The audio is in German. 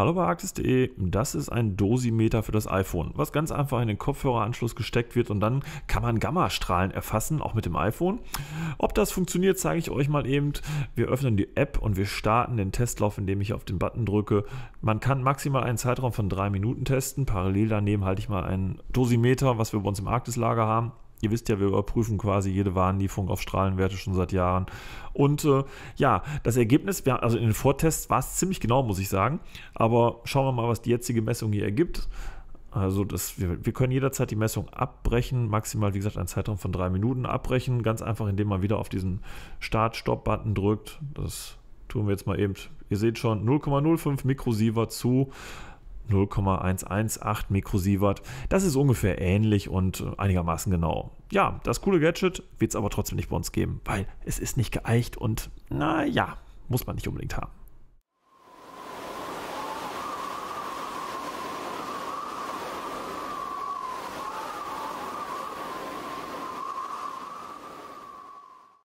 Hallo bei Arktis.de, das ist ein Dosimeter für das iPhone, was ganz einfach in den Kopfhöreranschluss gesteckt wird und dann kann man Gammastrahlen erfassen, auch mit dem iPhone. Ob das funktioniert, zeige ich euch mal eben. Wir öffnen die App und wir starten den Testlauf, indem ich auf den Button drücke. Man kann maximal einen Zeitraum von drei Minuten testen. Parallel daneben halte ich mal ein Dosimeter, was wir bei uns im Arktislager haben. Ihr wisst ja, wir überprüfen quasi jede Warnlieferung auf Strahlenwerte schon seit Jahren. Und äh, ja, das Ergebnis, also in den Vortests war es ziemlich genau, muss ich sagen. Aber schauen wir mal, was die jetzige Messung hier ergibt. Also das, wir, wir, können jederzeit die Messung abbrechen, maximal wie gesagt einen Zeitraum von drei Minuten abbrechen, ganz einfach, indem man wieder auf diesen Start-Stop-Button drückt. Das tun wir jetzt mal eben. Ihr seht schon 0,05 Mikrosiever zu 0,118 Mikrosievert. Das ist ungefähr ähnlich und äh, einigermaßen genau. Ja, das coole Gadget wird es aber trotzdem nicht bei uns geben, weil es ist nicht geeicht und naja, muss man nicht unbedingt haben.